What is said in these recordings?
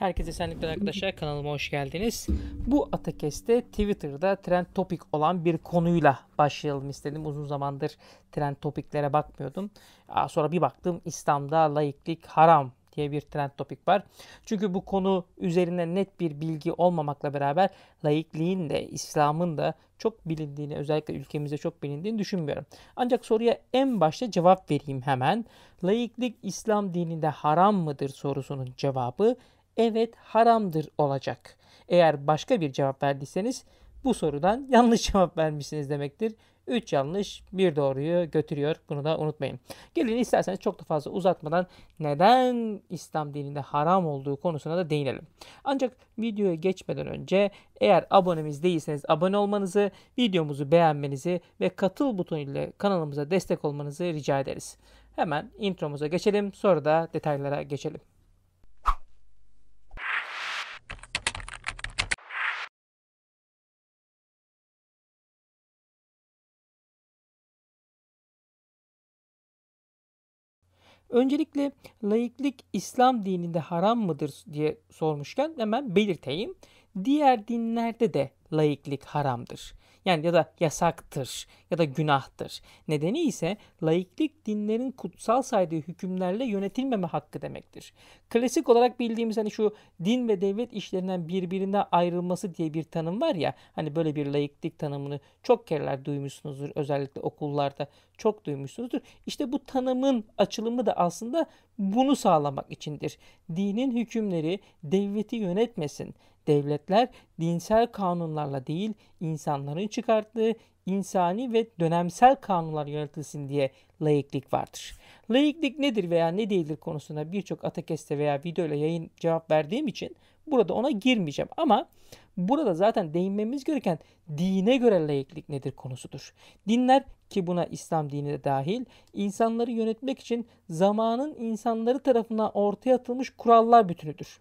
Herkese esenlikler arkadaşlar kanalıma hoş geldiniz. Bu Atakes'te Twitter'da trend topik olan bir konuyla başlayalım istedim. Uzun zamandır trend topiklere bakmıyordum. Sonra bir baktım İslam'da laiklik haram diye bir trend topik var. Çünkü bu konu üzerinde net bir bilgi olmamakla beraber laikliğin de İslam'ın da çok bilindiğini özellikle ülkemizde çok bilindiğini düşünmüyorum. Ancak soruya en başta cevap vereyim hemen. Laiklik İslam dininde haram mıdır sorusunun cevabı evet haramdır olacak. Eğer başka bir cevap verdiyseniz bu sorudan yanlış cevap vermişsiniz demektir. 3 yanlış bir doğruyu götürüyor. Bunu da unutmayın. Gelin isterseniz çok da fazla uzatmadan neden İslam dininde haram olduğu konusuna da değinelim. Ancak videoya geçmeden önce eğer abonemiz değilseniz abone olmanızı, videomuzu beğenmenizi ve katıl butonu ile kanalımıza destek olmanızı rica ederiz. Hemen intromuza geçelim sonra da detaylara geçelim. Öncelikle laiklik İslam dininde haram mıdır diye sormuşken hemen belirteyim. Diğer dinlerde de laiklik haramdır yani ya da yasaktır ya da günahtır. Nedeni ise laiklik dinlerin kutsal saydığı hükümlerle yönetilmeme hakkı demektir. Klasik olarak bildiğimiz hani şu din ve devlet işlerinden birbirinden ayrılması diye bir tanım var ya hani böyle bir laiklik tanımını çok kereler duymuşsunuzdur özellikle okullarda çok duymuşsunuzdur. İşte bu tanımın açılımı da aslında bunu sağlamak içindir. Dinin hükümleri devleti yönetmesin, Devletler dinsel kanunlarla değil insanların çıkarttığı insani ve dönemsel kanunlar yaratılsın diye laiklik vardır. Laiklik nedir veya ne değildir konusunda birçok atakeste veya videoyla yayın cevap verdiğim için burada ona girmeyeceğim. Ama burada zaten değinmemiz gereken dine göre laiklik nedir konusudur. Dinler ki buna İslam dini de dahil insanları yönetmek için zamanın insanları tarafından ortaya atılmış kurallar bütünüdür.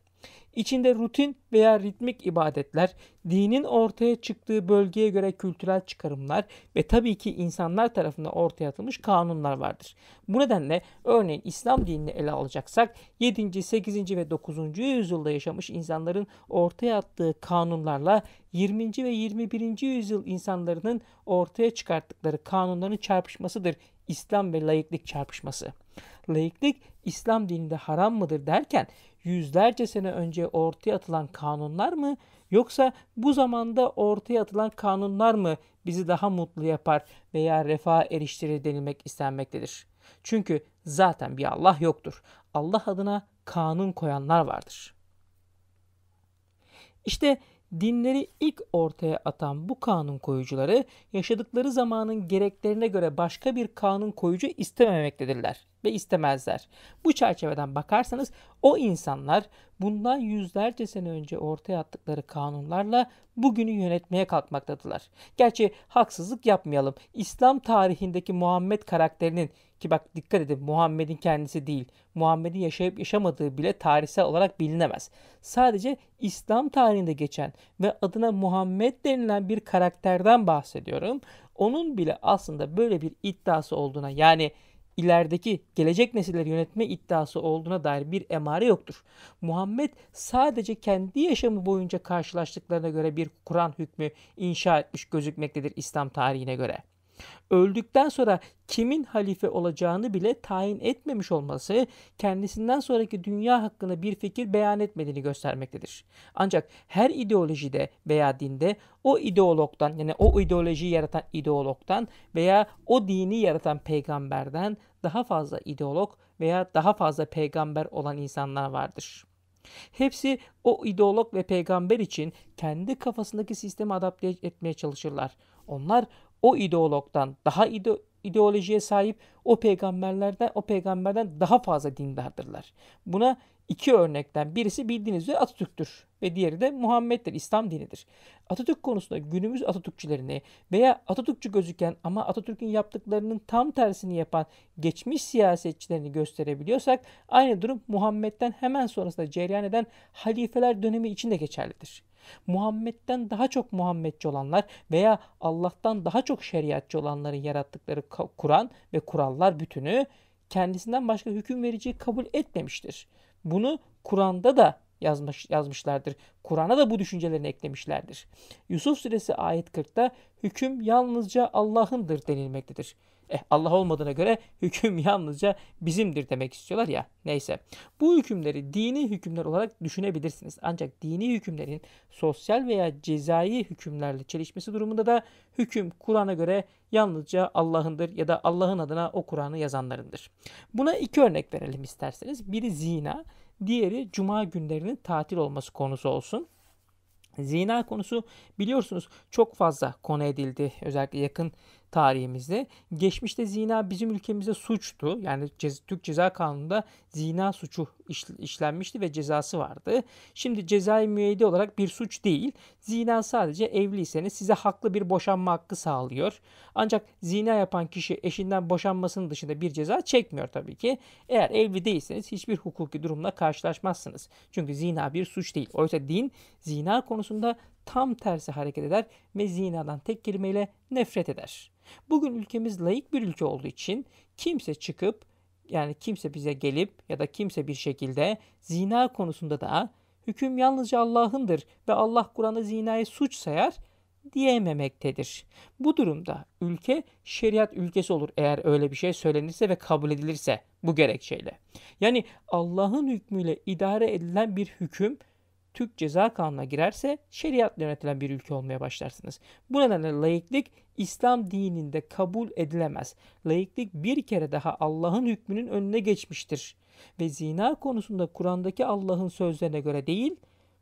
İçinde rutin veya ritmik ibadetler, dinin ortaya çıktığı bölgeye göre kültürel çıkarımlar ve tabii ki insanlar tarafından ortaya atılmış kanunlar vardır. Bu nedenle örneğin İslam dinini ele alacaksak 7. 8. ve 9. yüzyılda yaşamış insanların ortaya attığı kanunlarla 20. ve 21. yüzyıl insanların ortaya çıkarttıkları kanunların çarpışmasıdır İslam ve laiklik çarpışması. Laiklik İslam dininde haram mıdır derken yüzlerce sene önce ortaya atılan kanunlar mı yoksa bu zamanda ortaya atılan kanunlar mı bizi daha mutlu yapar veya refaha eriştirir denilmek istenmektedir. Çünkü zaten bir Allah yoktur. Allah adına kanun koyanlar vardır.'' İşte dinleri ilk ortaya atan bu kanun koyucuları yaşadıkları zamanın gereklerine göre başka bir kanun koyucu istememektedirler ve istemezler. Bu çerçeveden bakarsanız o insanlar bundan yüzlerce sene önce ortaya attıkları kanunlarla bugünü yönetmeye kalkmaktadırlar. Gerçi haksızlık yapmayalım. İslam tarihindeki Muhammed karakterinin ki bak dikkat edin Muhammed'in kendisi değil. Muhammed'in yaşayıp yaşamadığı bile tarihsel olarak bilinemez. Sadece İslam tarihinde geçen ve adına Muhammed denilen bir karakterden bahsediyorum. Onun bile aslında böyle bir iddiası olduğuna yani ilerideki gelecek nesilleri yönetme iddiası olduğuna dair bir emare yoktur. Muhammed sadece kendi yaşamı boyunca karşılaştıklarına göre bir Kur'an hükmü inşa etmiş gözükmektedir İslam tarihine göre öldükten sonra kimin halife olacağını bile tayin etmemiş olması kendisinden sonraki dünya hakkında bir fikir beyan etmediğini göstermektedir. Ancak her ideolojide veya dinde o ideologdan yani o ideolojiyi yaratan ideologdan veya o dini yaratan peygamberden daha fazla ideolog veya daha fazla peygamber olan insanlar vardır. Hepsi o ideolog ve peygamber için kendi kafasındaki sistemi adapte etmeye çalışırlar. Onlar o ideologdan daha ide, ideolojiye sahip o peygamberlerden o peygamberden daha fazla dindardırlar. Buna iki örnekten birisi bildiğiniz üzere Atatürk'tür ve diğeri de Muhammed'dir, İslam dinidir. Atatürk konusunda günümüz Atatürkçülerini veya Atatürkçü gözüken ama Atatürk'ün yaptıklarının tam tersini yapan geçmiş siyasetçilerini gösterebiliyorsak aynı durum Muhammed'den hemen sonrasında cereyan eden halifeler dönemi için de geçerlidir. Muhammed'den daha çok Muhammedçi olanlar veya Allah'tan daha çok şeriatçı olanların yarattıkları Kur'an ve kurallar bütünü kendisinden başka hüküm vericiyi kabul etmemiştir. Bunu Kur'an'da da yazmış, yazmışlardır. Kur'an'a da bu düşüncelerini eklemişlerdir. Yusuf suresi ayet 40'ta hüküm yalnızca Allah'ındır denilmektedir. Eh Allah olmadığına göre hüküm yalnızca bizimdir demek istiyorlar ya. Neyse. Bu hükümleri dini hükümler olarak düşünebilirsiniz. Ancak dini hükümlerin sosyal veya cezai hükümlerle çelişmesi durumunda da hüküm Kur'an'a göre yalnızca Allah'ındır ya da Allah'ın adına o Kur'an'ı yazanlarındır. Buna iki örnek verelim isterseniz. Biri zina, Diğeri cuma günlerinin tatil olması konusu olsun. Zina konusu biliyorsunuz çok fazla konu edildi. Özellikle yakın tarihimizde. Geçmişte zina bizim ülkemizde suçtu. Yani cez, Türk Ceza Kanunu'nda zina suçu iş, işlenmişti ve cezası vardı. Şimdi cezai müeyyide olarak bir suç değil. Zina sadece evliyseniz size haklı bir boşanma hakkı sağlıyor. Ancak zina yapan kişi eşinden boşanmasının dışında bir ceza çekmiyor tabii ki. Eğer evli değilseniz hiçbir hukuki durumla karşılaşmazsınız. Çünkü zina bir suç değil. Oysa din zina konusunda tam tersi hareket eder ve zinadan tek kelimeyle nefret eder. Bugün ülkemiz layık bir ülke olduğu için kimse çıkıp yani kimse bize gelip ya da kimse bir şekilde zina konusunda da hüküm yalnızca Allah'ındır ve Allah Kur'an'ı zinayı suç sayar diyememektedir. Bu durumda ülke şeriat ülkesi olur eğer öyle bir şey söylenirse ve kabul edilirse bu gerekçeyle. Yani Allah'ın hükmüyle idare edilen bir hüküm Türk ceza kanununa girerse şeriatla yönetilen bir ülke olmaya başlarsınız. Bu nedenle laiklik İslam dininde kabul edilemez. Laiklik bir kere daha Allah'ın hükmünün önüne geçmiştir. Ve zina konusunda Kur'an'daki Allah'ın sözlerine göre değil,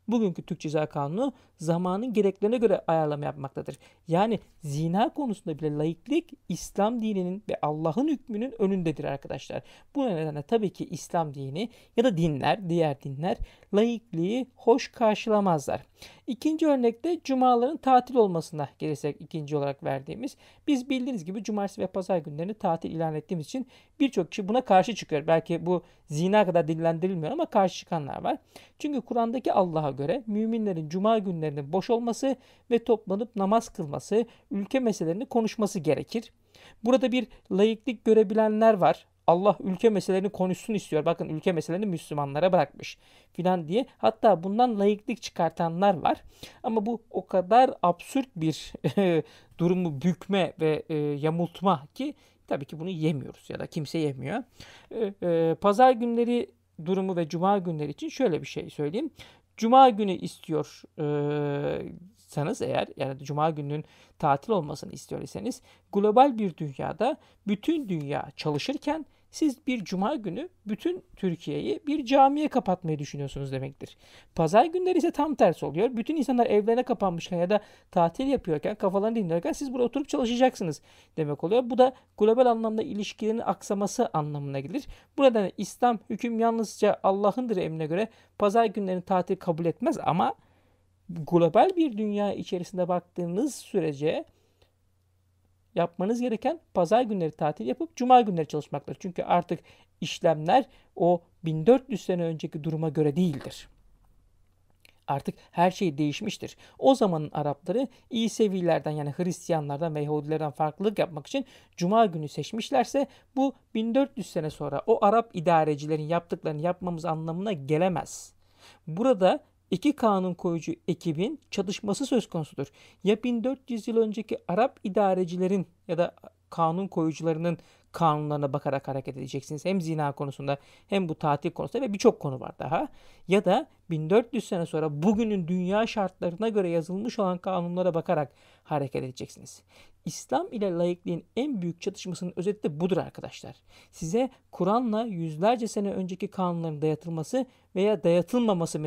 bugünkü Türk Ceza Kanunu zamanın gereklerine göre ayarlama yapmaktadır. Yani zina konusunda bile laiklik İslam dininin ve Allah'ın hükmünün önündedir arkadaşlar. Bu nedenle tabii ki İslam dini ya da dinler, diğer dinler laikliği hoş karşılamazlar. İkinci örnekte cumaların tatil olmasına gelirsek ikinci olarak verdiğimiz. Biz bildiğiniz gibi cumartesi ve pazar günlerini tatil ilan ettiğimiz için birçok kişi buna karşı çıkıyor. Belki bu zina kadar dillendirilmiyor ama karşı çıkanlar var. Çünkü Kur'an'daki Allah'a göre müminlerin cuma günlerinin boş olması ve toplanıp namaz kılması, ülke meselelerini konuşması gerekir. Burada bir layıklık görebilenler var. Allah ülke meselelerini konuşsun istiyor. Bakın ülke meselelerini Müslümanlara bırakmış filan diye. Hatta bundan layıklık çıkartanlar var. Ama bu o kadar absürt bir e, durumu bükme ve e, yamultma ki tabii ki bunu yemiyoruz ya da kimse yemiyor. E, e, pazar günleri durumu ve cuma günleri için şöyle bir şey söyleyeyim. Cuma günü istiyor e, sanız eğer yani cuma gününün tatil olmasını istiyorsanız global bir dünyada bütün dünya çalışırken siz bir cuma günü bütün Türkiye'yi bir camiye kapatmayı düşünüyorsunuz demektir. Pazar günleri ise tam tersi oluyor. Bütün insanlar evlerine kapanmışken ya da tatil yapıyorken, kafalarını dinlerken siz burada oturup çalışacaksınız demek oluyor. Bu da global anlamda ilişkilerin aksaması anlamına gelir. Buradan İslam hüküm yalnızca Allah'ındır emrine göre pazar günlerini tatil kabul etmez ama global bir dünya içerisinde baktığınız sürece yapmanız gereken pazar günleri tatil yapıp cuma günleri çalışmaktır. Çünkü artık işlemler o 1400 sene önceki duruma göre değildir. Artık her şey değişmiştir. O zamanın Arapları İsevilerden yani Hristiyanlardan ve Yahudilerden farklılık yapmak için Cuma günü seçmişlerse bu 1400 sene sonra o Arap idarecilerin yaptıklarını yapmamız anlamına gelemez. Burada İki kanun koyucu ekibin çatışması söz konusudur. Ya 1400 yıl önceki Arap idarecilerin ya da kanun koyucularının kanunlarına bakarak hareket edeceksiniz. Hem zina konusunda hem bu tatil konusunda ve birçok konu var daha. Ya da 1400 sene sonra bugünün dünya şartlarına göre yazılmış olan kanunlara bakarak hareket edeceksiniz. İslam ile laikliğin en büyük çatışmasının özeti de budur arkadaşlar. Size Kur'an'la yüzlerce sene önceki kanunların dayatılması veya dayatılmaması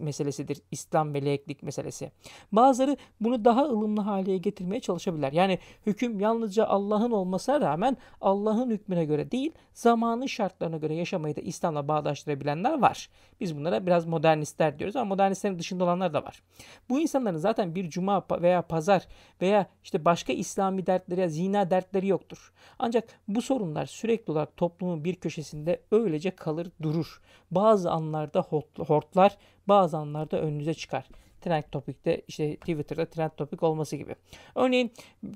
meselesidir İslam ve laiklik meselesi. Bazıları bunu daha ılımlı hale getirmeye çalışabilirler. Yani hüküm yalnızca Allah'ın olmasına rağmen Allah'ın hükmüne göre değil, zamanın şartlarına göre yaşamayı da İslam'la bağdaştırabilenler var. Biz bunlara biraz modern modernistler diyoruz ama modernistlerin dışında olanlar da var. Bu insanların zaten bir cuma veya pazar veya işte başka İslami dertleri ya zina dertleri yoktur. Ancak bu sorunlar sürekli olarak toplumun bir köşesinde öylece kalır durur. Bazı anlarda hortlar bazı anlarda önünüze çıkar trend topikte işte Twitter'da trend topik olması gibi. Örneğin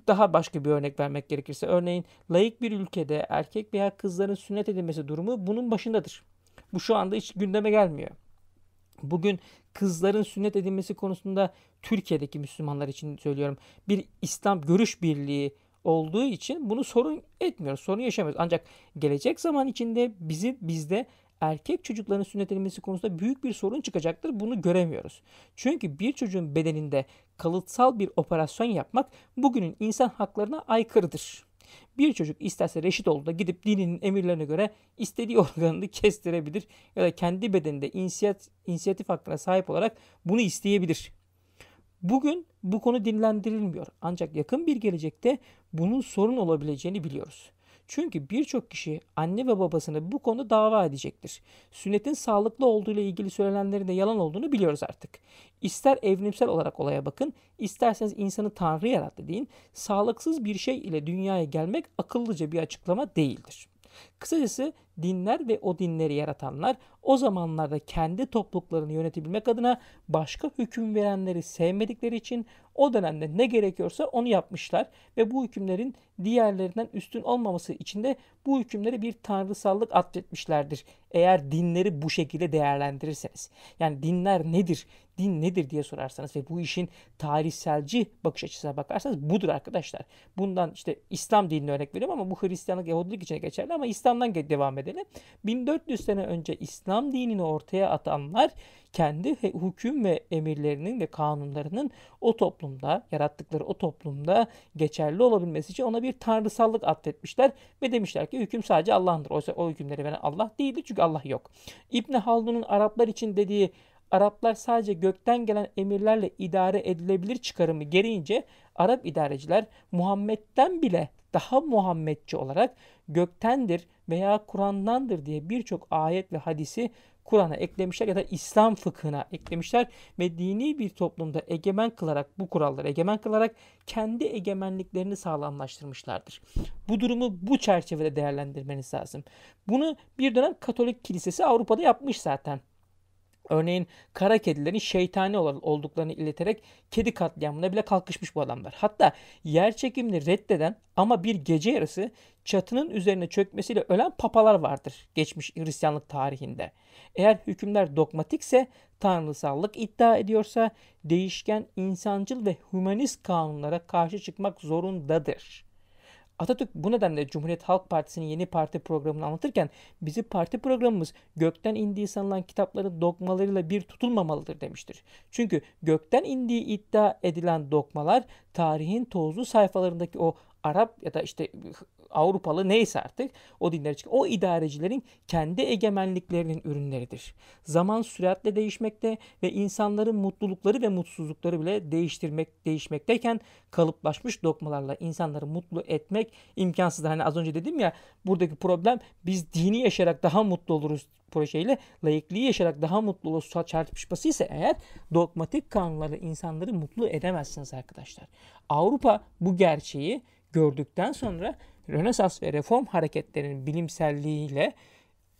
daha başka bir örnek vermek gerekirse örneğin layık bir ülkede erkek veya kızların sünnet edilmesi durumu bunun başındadır. Bu şu anda hiç gündeme gelmiyor. Bugün kızların sünnet edilmesi konusunda Türkiye'deki Müslümanlar için söylüyorum bir İslam görüş birliği olduğu için bunu sorun etmiyoruz. Sorun yaşamıyoruz. Ancak gelecek zaman içinde bizi bizde erkek çocukların sünnet edilmesi konusunda büyük bir sorun çıkacaktır. Bunu göremiyoruz. Çünkü bir çocuğun bedeninde kalıtsal bir operasyon yapmak bugünün insan haklarına aykırıdır. Bir çocuk isterse reşit olduğunda gidip dininin emirlerine göre istediği organını kestirebilir ya da kendi bedeninde inisiyat, inisiyatif hakkına sahip olarak bunu isteyebilir. Bugün bu konu dinlendirilmiyor ancak yakın bir gelecekte bunun sorun olabileceğini biliyoruz. Çünkü birçok kişi anne ve babasını bu konuda dava edecektir. Sünnetin sağlıklı olduğu ile ilgili söylenenlerin de yalan olduğunu biliyoruz artık. İster evrimsel olarak olaya bakın, isterseniz insanı Tanrı yarattı deyin, sağlıksız bir şey ile dünyaya gelmek akıllıca bir açıklama değildir. Kısacası dinler ve o dinleri yaratanlar o zamanlarda kendi topluluklarını yönetebilmek adına başka hüküm verenleri sevmedikleri için o dönemde ne gerekiyorsa onu yapmışlar ve bu hükümlerin diğerlerinden üstün olmaması için de bu hükümleri bir tanrısallık atfetmişlerdir. Eğer dinleri bu şekilde değerlendirirseniz. Yani dinler nedir? Din nedir diye sorarsanız ve bu işin tarihselci bakış açısına bakarsanız budur arkadaşlar. Bundan işte İslam dinini örnek veriyorum ama bu Hristiyanlık, Yahudilik için geçerli ama İslam'dan devam eder edelim. 1400 sene önce İslam dinini ortaya atanlar kendi hüküm ve emirlerinin ve kanunlarının o toplumda yarattıkları o toplumda geçerli olabilmesi için ona bir tanrısallık atfetmişler ve demişler ki hüküm sadece Allah'ındır. Oysa o hükümleri veren Allah değildi çünkü Allah yok. İbn Haldun'un Araplar için dediği Araplar sadece gökten gelen emirlerle idare edilebilir çıkarımı gereğince Arap idareciler Muhammed'den bile daha Muhammedçi olarak göktendir veya Kur'an'dandır diye birçok ayet ve hadisi Kur'an'a eklemişler ya da İslam fıkhına eklemişler ve dini bir toplumda egemen kılarak bu kuralları egemen kılarak kendi egemenliklerini sağlamlaştırmışlardır. Bu durumu bu çerçevede değerlendirmeniz lazım. Bunu bir dönem Katolik Kilisesi Avrupa'da yapmış zaten. Örneğin kara kedilerin şeytani olduklarını ileterek kedi katliamına bile kalkışmış bu adamlar. Hatta yer çekimini reddeden ama bir gece yarısı çatının üzerine çökmesiyle ölen papalar vardır geçmiş Hristiyanlık tarihinde. Eğer hükümler dogmatikse, tanrısallık iddia ediyorsa değişken insancıl ve hümanist kanunlara karşı çıkmak zorundadır. Atatürk bu nedenle Cumhuriyet Halk Partisi'nin yeni parti programını anlatırken bizi parti programımız gökten indiği sanılan kitapların dogmalarıyla bir tutulmamalıdır demiştir. Çünkü gökten indiği iddia edilen dogmalar tarihin tozlu sayfalarındaki o Arap ya da işte Avrupalı neyse artık o dinler için. O idarecilerin kendi egemenliklerinin ürünleridir. Zaman süratle değişmekte ve insanların mutlulukları ve mutsuzlukları bile değiştirmek değişmekteyken kalıplaşmış dokmalarla insanları mutlu etmek imkansız. Hani az önce dedim ya buradaki problem biz dini yaşayarak daha mutlu oluruz projeyle laikliği yaşayarak daha mutlu olursa çarpışması ise eğer dogmatik kanunları insanları mutlu edemezsiniz arkadaşlar. Avrupa bu gerçeği gördükten sonra Rönesans ve reform hareketlerinin bilimselliğiyle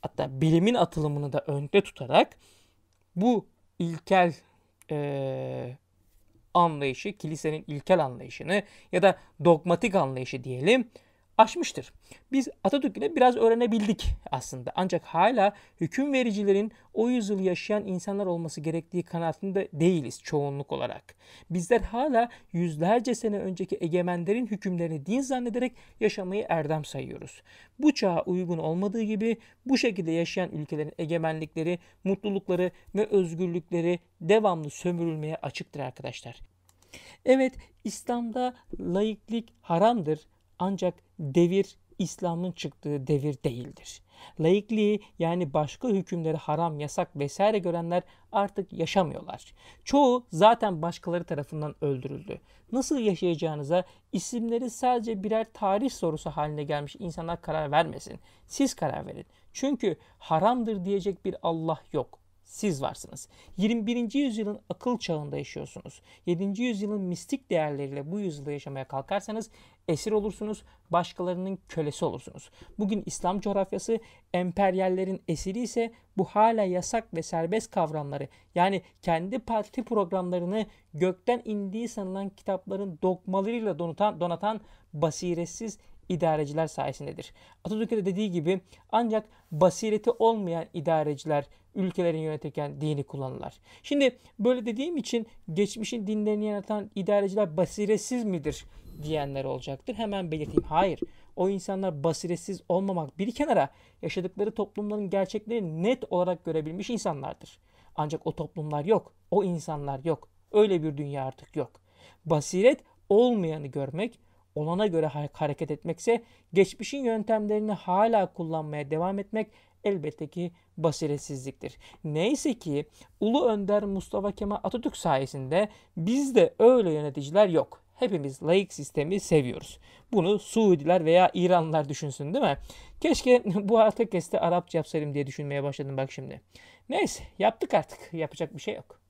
hatta bilimin atılımını da önde tutarak bu ilkel e, anlayışı, kilisenin ilkel anlayışını ya da dogmatik anlayışı diyelim aşmıştır. Biz Atatürk ile biraz öğrenebildik aslında. Ancak hala hüküm vericilerin o yüzyıl yaşayan insanlar olması gerektiği kanaatinde değiliz çoğunluk olarak. Bizler hala yüzlerce sene önceki egemenlerin hükümlerini din zannederek yaşamayı erdem sayıyoruz. Bu çağa uygun olmadığı gibi bu şekilde yaşayan ülkelerin egemenlikleri, mutlulukları ve özgürlükleri devamlı sömürülmeye açıktır arkadaşlar. Evet İslam'da laiklik haramdır ancak devir İslam'ın çıktığı devir değildir. Laikliği yani başka hükümleri haram, yasak vesaire görenler artık yaşamıyorlar. Çoğu zaten başkaları tarafından öldürüldü. Nasıl yaşayacağınıza isimleri sadece birer tarih sorusu haline gelmiş insanlar karar vermesin. Siz karar verin. Çünkü haramdır diyecek bir Allah yok siz varsınız. 21. yüzyılın akıl çağında yaşıyorsunuz. 7. yüzyılın mistik değerleriyle bu yüzyılda yaşamaya kalkarsanız esir olursunuz, başkalarının kölesi olursunuz. Bugün İslam coğrafyası emperyallerin esiri ise bu hala yasak ve serbest kavramları yani kendi parti programlarını gökten indiği sanılan kitapların dogmalarıyla donutan, donatan basiretsiz idareciler sayesindedir. Atatürk'e de dediği gibi ancak basireti olmayan idareciler ülkelerin yönetirken dini kullanırlar. Şimdi böyle dediğim için geçmişin dinlerini yaratan idareciler basiretsiz midir? diyenler olacaktır. Hemen belirteyim. Hayır. O insanlar basiretsiz olmamak bir kenara yaşadıkları toplumların gerçeklerini net olarak görebilmiş insanlardır. Ancak o toplumlar yok. O insanlar yok. Öyle bir dünya artık yok. Basiret olmayanı görmek, olana göre hareket etmekse geçmişin yöntemlerini hala kullanmaya devam etmek elbette ki basiretsizliktir. Neyse ki Ulu Önder Mustafa Kemal Atatürk sayesinde bizde öyle yöneticiler yok hepimiz laik sistemi seviyoruz. Bunu Suudiler veya İranlılar düşünsün değil mi? Keşke bu podcast'te Arapça yapsaydım diye düşünmeye başladım bak şimdi. Neyse yaptık artık yapacak bir şey yok.